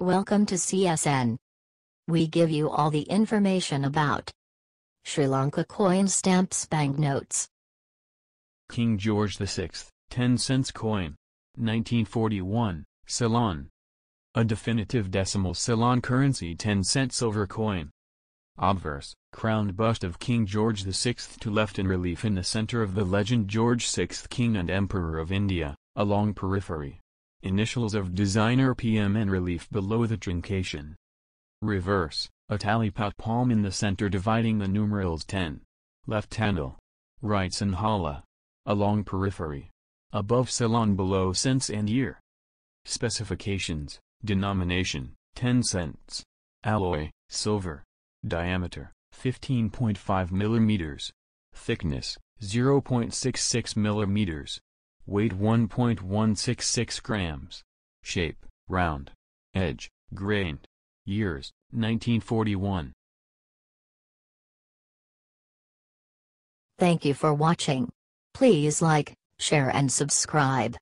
Welcome to CSN. We give you all the information about Sri Lanka coin stamps banknotes. King George VI, 10 cents coin. 1941, Ceylon. A definitive decimal Ceylon currency 10 cent silver coin. Obverse, crowned bust of King George VI to left in relief in the center of the legend George VI King and Emperor of India, along periphery, initials of designer PM and relief below the truncation. Reverse, a talipot palm in the center dividing the numerals 10. Left handle. Right Sinhala. Along periphery. Above salon below cents and year. Specifications, denomination, 10 cents. Alloy, silver. Diameter, 15.5 millimeters. Thickness, 0.66 millimeters weight 1.166 grams. Shape, round. Edge, grained. Years, 1941. Thank you for watching. Please like, share and subscribe.